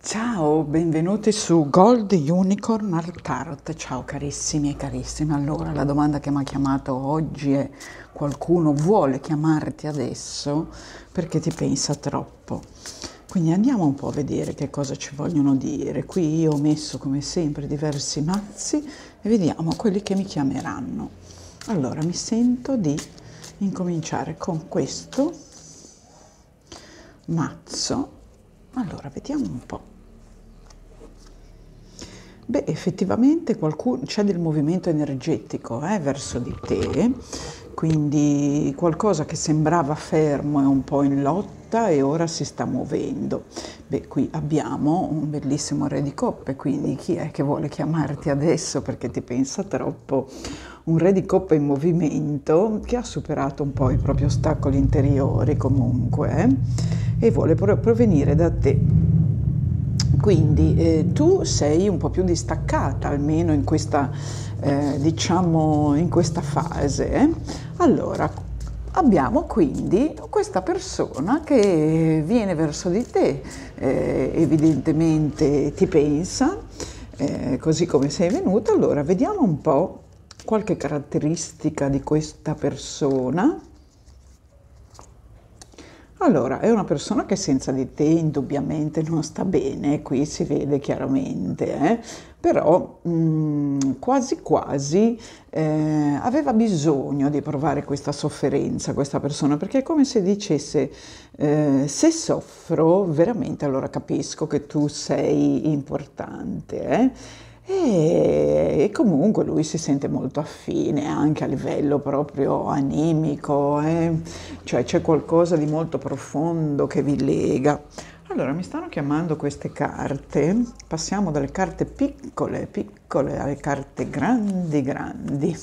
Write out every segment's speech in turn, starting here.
Ciao, benvenuti su Gold Unicorn Art Tarot. Ciao carissimi e carissime. Allora, la domanda che mi ha chiamato oggi è qualcuno vuole chiamarti adesso perché ti pensa troppo. Quindi andiamo un po' a vedere che cosa ci vogliono dire. Qui io ho messo come sempre diversi mazzi e vediamo quelli che mi chiameranno. Allora, mi sento di incominciare con questo mazzo allora vediamo un po' Beh, effettivamente c'è del movimento energetico eh, verso di te, quindi qualcosa che sembrava fermo e un po' in lotta diretta e ora si sta muovendo. Beh, qui abbiamo un bellissimo re di coppe, quindi chi è che vuole chiamarti adesso perché ti pensa troppo? Un re di coppe in movimento che ha superato un po' i propri ostacoli interiori comunque eh, e vuole provenire da te. Quindi eh, tu sei un po' più distaccata, almeno in questa, eh, diciamo, in questa fase. Eh. Allora, Abbiamo quindi questa persona che viene verso di te, eh, evidentemente ti pensa, eh, così come sei venuta. Allora, vediamo un po' qualche caratteristica di questa persona allora, è una persona che senza di te indubbiamente non sta bene, qui si vede chiaramente, eh? però mh, mm, quasi quasi eh, aveva bisogno di provare questa sofferenza, questa persona, perché è come se dicesse eh, se soffro veramente allora capisco che tu sei importante. Eh". E, e, comunque lui si sente molto affine anche a livello proprio animico, eh? cioè c'è qualcosa di molto profondo che vi lega. Allora, mi stanno chiamando queste carte, passiamo dalle carte piccole, piccole alle carte grandi, grandi.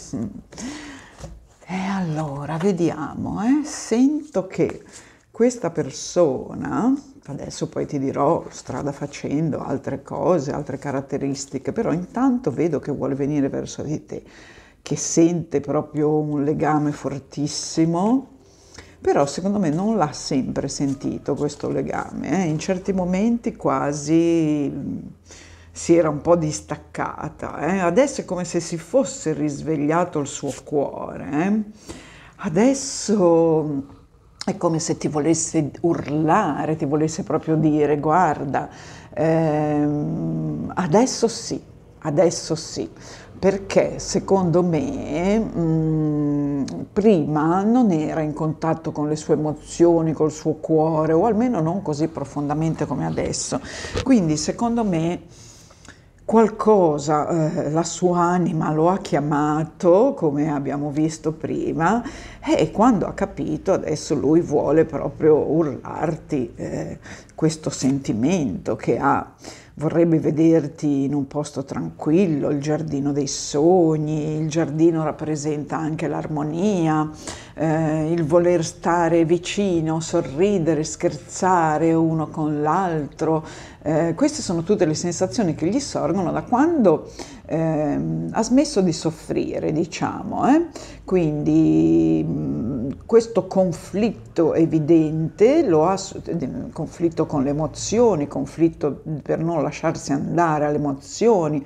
E allora, vediamo, eh? sento che questa persona Adesso poi ti dirò strada facendo altre cose, altre caratteristiche, però intanto vedo che vuole venire verso di te, che sente proprio un legame fortissimo, però secondo me non l'ha sempre sentito questo legame, eh? in certi momenti quasi mm, si era un po' distaccata, eh? adesso è come se si fosse risvegliato il suo cuore, eh? adesso mm, è come se ti volesse urlare, ti volesse proprio dire guarda, ehm, adesso sì, adesso sì, perché secondo me mh, mm, prima non era in contatto con le sue emozioni, col suo cuore, o almeno non così profondamente come adesso. Quindi secondo me qualcosa, eh, la sua anima lo ha chiamato, come abbiamo visto prima, e quando ha capito adesso lui vuole proprio urlarti eh, questo sentimento che ha vorrebbe vederti in un posto tranquillo, il giardino dei sogni, il giardino rappresenta anche l'armonia, eh, il voler stare vicino, sorridere, scherzare uno con l'altro. Eh, queste sono tutte le sensazioni che gli sorgono da quando eh, ha smesso di soffrire, diciamo. Eh. Quindi mm, questo conflitto evidente, ass- eh, conflitto con le emozioni, conflitto per non lasciarsi andare alle emozioni,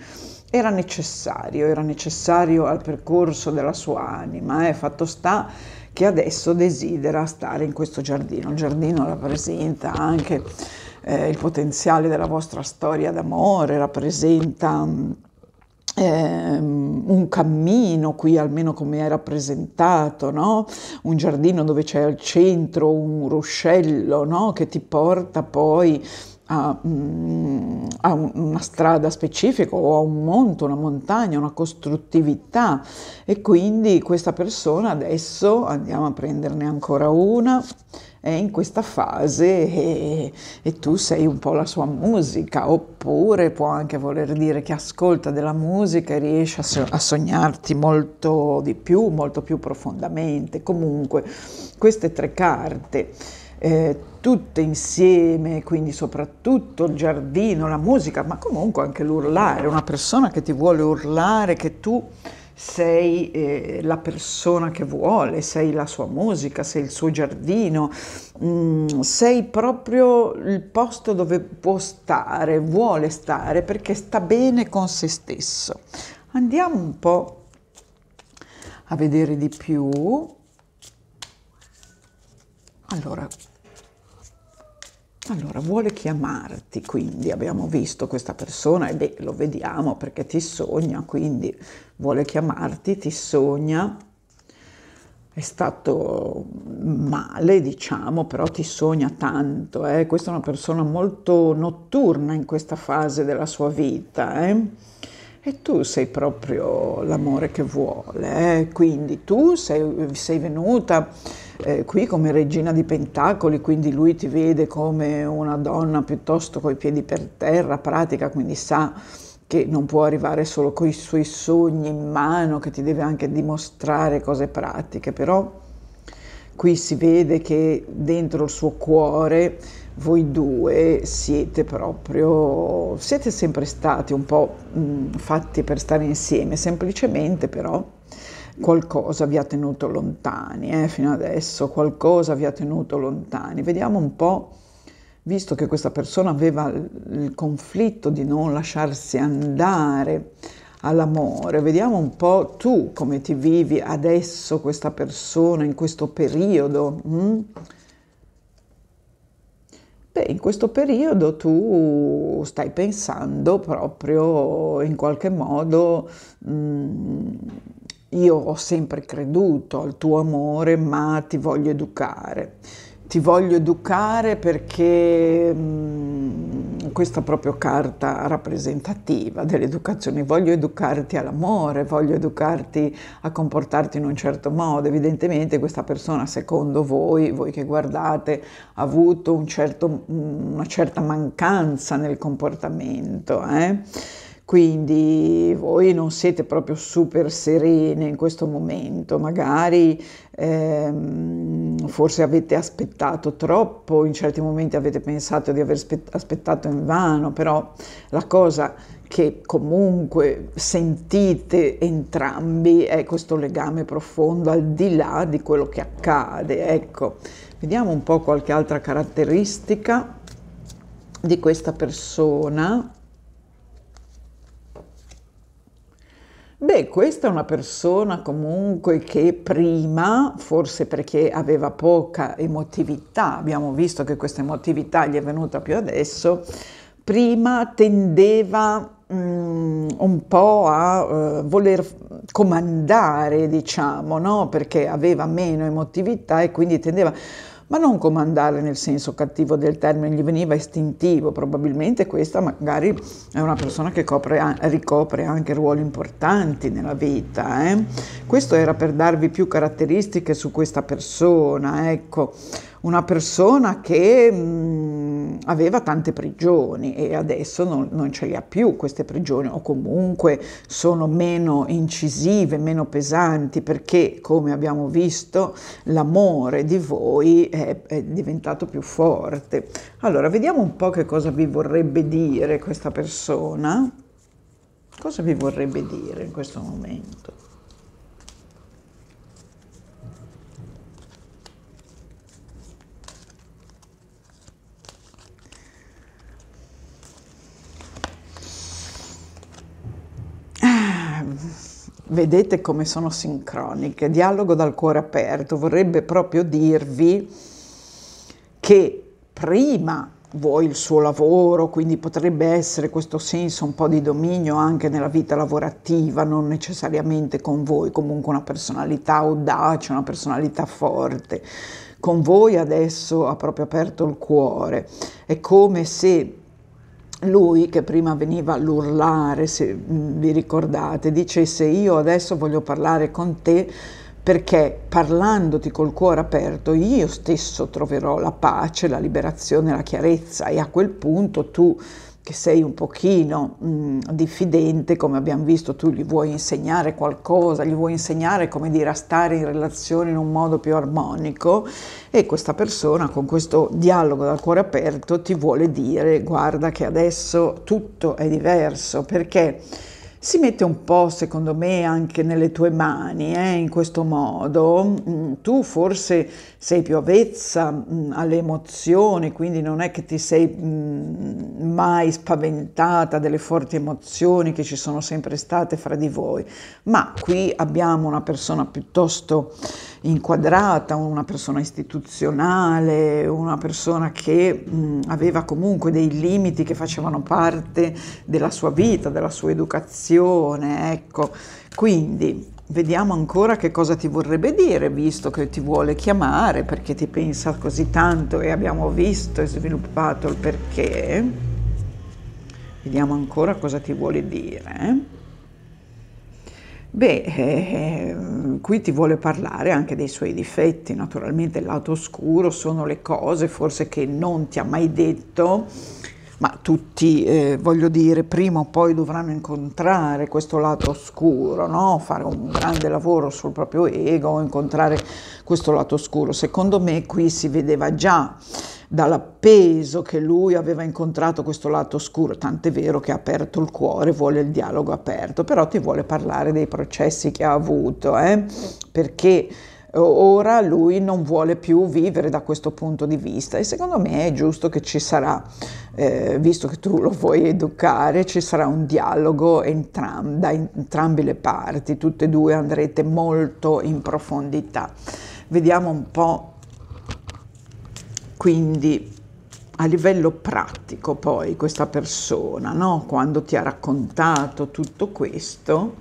era necessario, era necessario al percorso della sua anima. Eh? Fatto sta che adesso desidera stare in questo giardino. Il giardino rappresenta anche eh, il potenziale della vostra storia d'amore, rappresenta Ehm, un cammino qui almeno come è rappresentato, no? un giardino dove c'è al centro un ruscello no? che ti porta poi a, mm, a, una strada specifica o a un monte, una montagna, una costruttività e quindi questa persona adesso andiamo a prenderne ancora una è eh, in questa fase e, e, tu sei un po' la sua musica, oppure può anche voler dire che ascolta della musica e riesce a, so- a sognarti molto di più, molto più profondamente. Comunque, queste tre carte. Eh, tutte insieme, quindi soprattutto il giardino, la musica, ma comunque anche l'urlare, una persona che ti vuole urlare, che tu sei eh, la persona che vuole, sei la sua musica, sei il suo giardino, mh, mm, sei proprio il posto dove può stare, vuole stare perché sta bene con se stesso. Andiamo un po' a vedere di più. Allora, allora, vuole chiamarti, quindi abbiamo visto questa persona e beh, lo vediamo perché ti sogna, quindi vuole chiamarti, ti sogna, è stato male, diciamo, però ti sogna tanto. Eh? Questa è una persona molto notturna in questa fase della sua vita. Eh? e tu sei proprio l'amore che vuole, eh? quindi tu sei, sei venuta eh, qui come regina di pentacoli, quindi lui ti vede come una donna piuttosto coi piedi per terra, pratica, quindi sa che non può arrivare solo coi suoi sogni in mano, che ti deve anche dimostrare cose pratiche, però qui si vede che dentro il suo cuore voi due siete proprio, siete sempre stati un po' mh, mm, fatti per stare insieme, semplicemente però qualcosa vi ha tenuto lontani, eh, fino adesso qualcosa vi ha tenuto lontani. Vediamo un po', visto che questa persona aveva il conflitto di non lasciarsi andare all'amore, vediamo un po' tu come ti vivi adesso questa persona, in questo periodo. Mm? Beh, in questo periodo tu stai pensando proprio in qualche modo, mm, io ho sempre creduto al tuo amore, ma ti voglio educare. Ti voglio educare perché... Mm, questa proprio carta rappresentativa dell'educazione. Voglio educarti all'amore, voglio educarti a comportarti in un certo modo. Evidentemente questa persona, secondo voi, voi che guardate, ha avuto un certo, una certa mancanza nel comportamento. Eh? quindi voi non siete proprio super serene in questo momento, magari ehm, forse avete aspettato troppo, in certi momenti avete pensato di aver aspettato in vano, però la cosa che comunque sentite entrambi è questo legame profondo al di là di quello che accade. Ecco, vediamo un po' qualche altra caratteristica di questa persona Beh, questa è una persona comunque che prima, forse perché aveva poca emotività, abbiamo visto che questa emotività gli è venuta più adesso, prima tendeva um, un po' a uh, voler comandare, diciamo, no? perché aveva meno emotività e quindi tendeva ma non comandare nel senso cattivo del termine, gli veniva istintivo, probabilmente questa magari è una persona che copre, ricopre anche ruoli importanti nella vita. Eh? Questo era per darvi più caratteristiche su questa persona, ecco una persona che mh, mm, aveva tante prigioni e adesso non, non, ce li ha più queste prigioni o comunque sono meno incisive, meno pesanti perché come abbiamo visto l'amore di voi è, è diventato più forte. Allora vediamo un po' che cosa vi vorrebbe dire questa persona, cosa vi vorrebbe dire in questo momento. Vedete come sono sincroniche. Dialogo dal cuore aperto vorrebbe proprio dirvi che prima voi il suo lavoro, quindi potrebbe essere questo senso un po' di dominio anche nella vita lavorativa, non necessariamente con voi, comunque una personalità audace, una personalità forte. Con voi adesso ha proprio aperto il cuore, è come se lui che prima veniva all'urlare, se vi ricordate, dicesse io adesso voglio parlare con te perché parlandoti col cuore aperto io stesso troverò la pace, la liberazione, la chiarezza e a quel punto tu che sei un pochino mh, mm, diffidente, come abbiamo visto, tu gli vuoi insegnare qualcosa, gli vuoi insegnare come dire a stare in relazione in un modo più armonico e questa persona con questo dialogo dal cuore aperto ti vuole dire guarda che adesso tutto è diverso perché si mette un po', secondo me, anche nelle tue mani, eh, in questo modo. Mm, tu forse sei più avvezza mm, alle emozioni, quindi non è che ti sei mm, mai spaventata delle forti emozioni che ci sono sempre state fra di voi, ma qui abbiamo una persona piuttosto inquadrata, una persona istituzionale, una persona che mh, aveva comunque dei limiti che facevano parte della sua vita, della sua educazione, ecco. Quindi vediamo ancora che cosa ti vorrebbe dire, visto che ti vuole chiamare perché ti pensa così tanto e abbiamo visto e sviluppato il perché. Vediamo ancora cosa ti vuole dire. Eh. Beh, eh, ehm, qui ti vuole parlare anche dei suoi difetti, naturalmente il lato oscuro sono le cose forse che non ti ha mai detto, ma tutti, eh, voglio dire, prima o poi dovranno incontrare questo lato oscuro, no? fare un grande lavoro sul proprio ego, incontrare questo lato oscuro. Secondo me qui si vedeva già dall'appeso che lui aveva incontrato questo lato oscuro, tant'è vero che ha aperto il cuore, vuole il dialogo aperto, però ti vuole parlare dei processi che ha avuto, eh? perché eh, ora lui non vuole più vivere da questo punto di vista e secondo me è giusto che ci sarà, eh, visto che tu lo vuoi educare, ci sarà un dialogo entram- da entrambe le parti, tutte e due andrete molto in profondità. Vediamo un po' Quindi a livello pratico poi questa persona, no? quando ti ha raccontato tutto questo,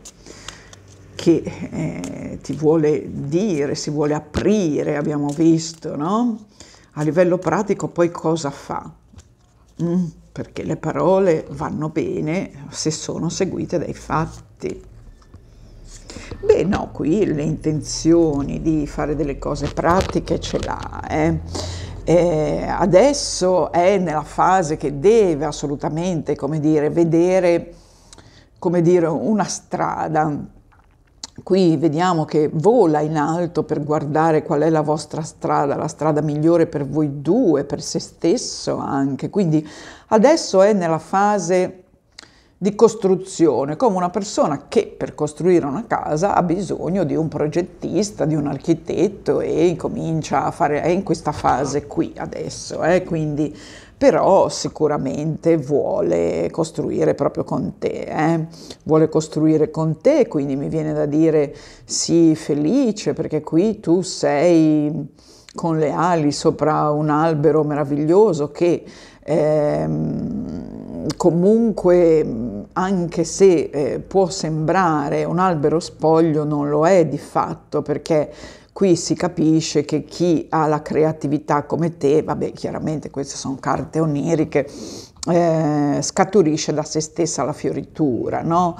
che eh, ti vuole dire, si vuole aprire, abbiamo visto, no? a livello pratico poi cosa fa? Mm, perché le parole vanno bene se sono seguite dai fatti. Beh no, qui le intenzioni di fare delle cose pratiche ce l'ha. Eh? Eh, adesso è nella fase che deve assolutamente, come dire, vedere come dire, una strada. Qui vediamo che vola in alto per guardare qual è la vostra strada, la strada migliore per voi due, per se stesso anche. Quindi adesso è nella fase di costruzione, come una persona che per costruire una casa ha bisogno di un progettista, di un architetto e comincia a fare, è in questa fase qui adesso, eh, quindi, però sicuramente vuole costruire proprio con te, eh. vuole costruire con te, quindi mi viene da dire sii felice perché qui tu sei con le ali sopra un albero meraviglioso che... Ehm, comunque anche se eh, può sembrare un albero spoglio non lo è di fatto perché qui si capisce che chi ha la creatività come te, vabbè chiaramente queste sono carte oniriche, eh, scaturisce da se stessa la fioritura, no?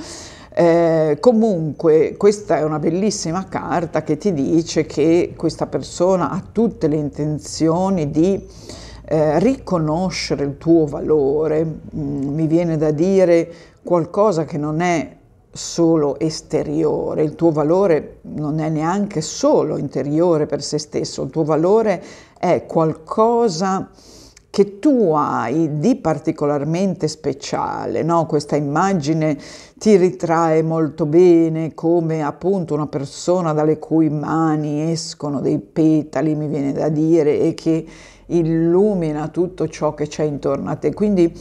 Eh, comunque questa è una bellissima carta che ti dice che questa persona ha tutte le intenzioni di eh, riconoscere il tuo valore, mh, mm, mi viene da dire qualcosa che non è solo esteriore, il tuo valore non è neanche solo interiore per se stesso, il tuo valore è qualcosa che tu hai di particolarmente speciale, no? questa immagine ti ritrae molto bene come appunto una persona dalle cui mani escono dei petali, mi viene da dire, e che illumina tutto ciò che c'è intorno a te. Quindi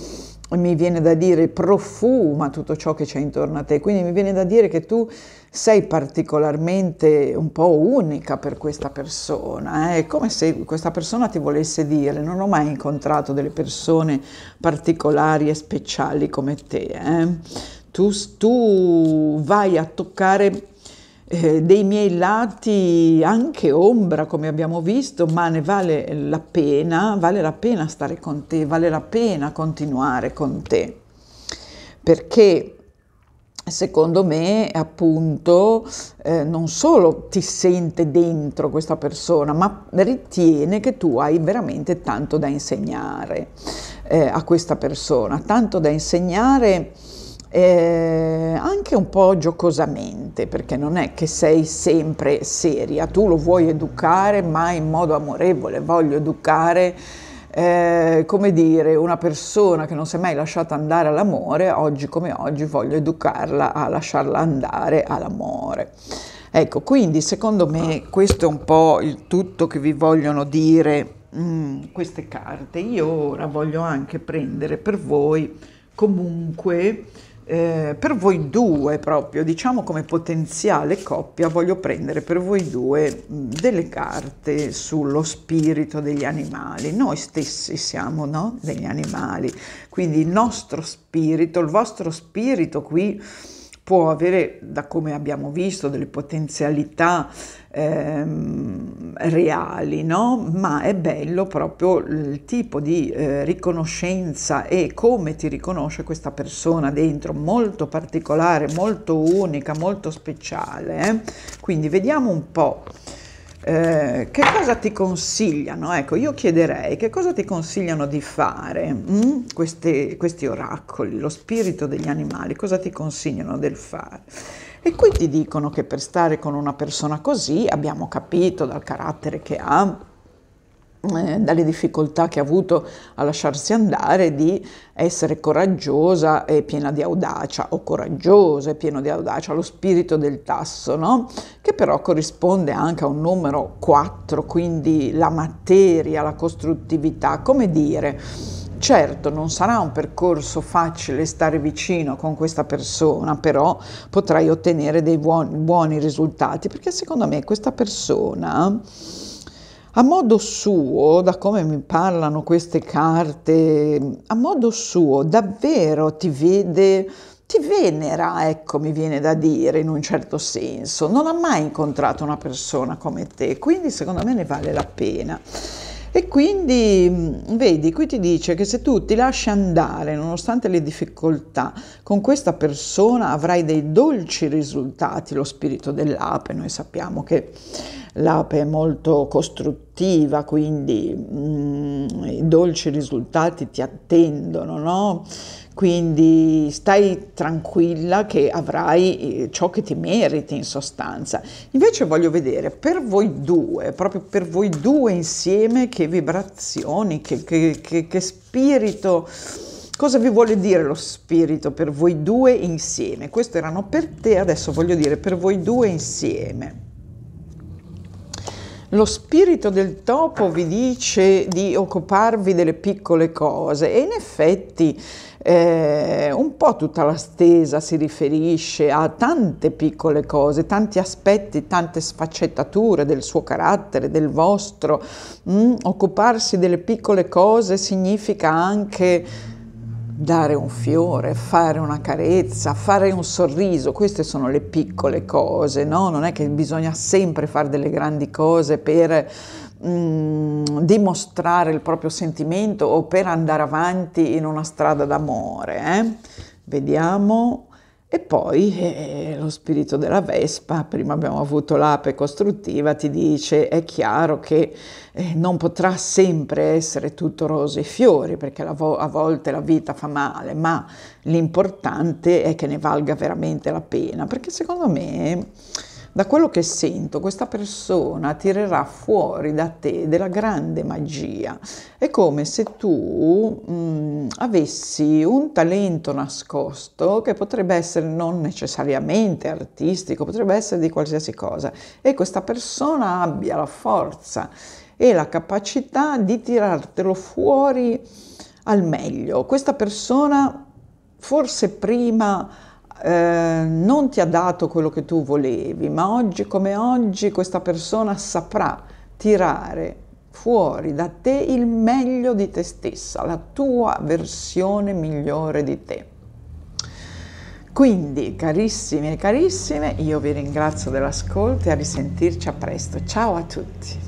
mi viene da dire profuma tutto ciò che c'è intorno a te. Quindi mi viene da dire che tu sei particolarmente un po' unica per questa persona. Eh? È come se questa persona ti volesse dire: Non ho mai incontrato delle persone particolari e speciali come te. Eh? Tu, tu vai a toccare eh, dei miei lati anche ombra, come abbiamo visto, ma ne vale la pena, vale la pena stare con te, vale la pena continuare con te. Perché secondo me appunto eh, non solo ti sente dentro questa persona ma ritiene che tu hai veramente tanto da insegnare eh, a questa persona tanto da insegnare eh, anche un po' giocosamente, perché non è che sei sempre seria, tu lo vuoi educare, ma in modo amorevole, voglio educare. Eh, come dire, una persona che non si è mai lasciata andare all'amore, oggi come oggi voglio educarla a lasciarla andare all'amore. Ecco, quindi secondo me questo è un po' il tutto che vi vogliono dire mm, queste carte. Io ora voglio anche prendere per voi comunque eh, per voi due proprio, diciamo come potenziale coppia, voglio prendere per voi due mm, delle carte sullo spirito degli animali. Noi stessi siamo no? degli animali, quindi il nostro spirito, il vostro spirito qui può avere, da come abbiamo visto, delle potenzialità ehm, reali, no? ma è bello proprio il tipo di eh, riconoscenza e come ti riconosce questa persona dentro, molto particolare, molto unica, molto speciale. Eh? Quindi vediamo un po' Eh, che cosa ti consigliano? Ecco, io chiederei che cosa ti consigliano di fare mm? Queste, questi oracoli, lo spirito degli animali, cosa ti consigliano del fare? E qui ti dicono che per stare con una persona così, abbiamo capito dal carattere che ha, eh, dalle difficoltà che ha avuto a lasciarsi andare, di essere coraggiosa e piena di audacia, o coraggiosa e piena di audacia, lo spirito del tasso, no? che però corrisponde anche a un numero 4, quindi la materia, la costruttività, come dire, Certo, non sarà un percorso facile stare vicino con questa persona, però potrai ottenere dei buoni, buoni risultati, perché secondo me questa persona a modo suo, da come mi parlano queste carte, a modo suo davvero ti vede, ti venera, ecco mi viene da dire in un certo senso. Non ha mai incontrato una persona come te, quindi secondo me ne vale la pena. E quindi mm, vedi, qui ti dice che se tu ti lasci andare nonostante le difficoltà, con questa persona avrai dei dolci risultati, lo spirito dell'ape, noi sappiamo che l'ape è molto costruttiva, quindi mm, i dolci risultati ti attendono, no? quindi stai tranquilla che avrai eh, ciò che ti meriti in sostanza. Invece voglio vedere per voi due, proprio per voi due insieme, che vibrazioni, che, che, che, che spirito, cosa vi vuole dire lo spirito per voi due insieme. Questo erano per te, adesso voglio dire per voi due insieme. Lo spirito del topo vi dice di occuparvi delle piccole cose e in effetti eh, un po' tutta la stesa si riferisce a tante piccole cose, tanti aspetti, tante sfaccettature del suo carattere, del vostro. Mm, occuparsi delle piccole cose significa anche dare un fiore, fare una carezza, fare un sorriso, queste sono le piccole cose, no? Non è che bisogna sempre fare delle grandi cose per Mm, dimostrare il proprio sentimento o per andare avanti in una strada d'amore. Eh? Vediamo. E poi eh, lo spirito della Vespa, prima abbiamo avuto l'ape costruttiva, ti dice è chiaro che eh, non potrà sempre essere tutto rose e fiori, perché vo- a volte la vita fa male, ma l'importante è che ne valga veramente la pena, perché secondo me da quello che sento, questa persona tirerà fuori da te della grande magia. È come se tu mh, mm, avessi un talento nascosto che potrebbe essere non necessariamente artistico, potrebbe essere di qualsiasi cosa e questa persona abbia la forza e la capacità di tirartelo fuori al meglio. Questa persona forse prima eh, non ti ha dato quello che tu volevi, ma oggi come oggi questa persona saprà tirare fuori da te il meglio di te stessa, la tua versione migliore di te. Quindi, carissime e carissime, io vi ringrazio dell'ascolto e a risentirci a presto. Ciao a tutti!